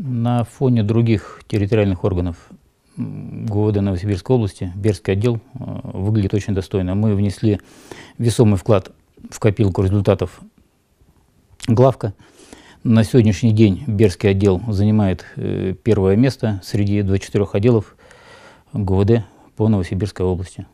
на фоне других территориальных органов ГУВД Новосибирской области, Берский отдел э, выглядит очень достойно. Мы внесли весомый вклад в копилку результатов главка. На сегодняшний день Берский отдел занимает э, первое место среди 24 отделов ГУВД по Новосибирской области.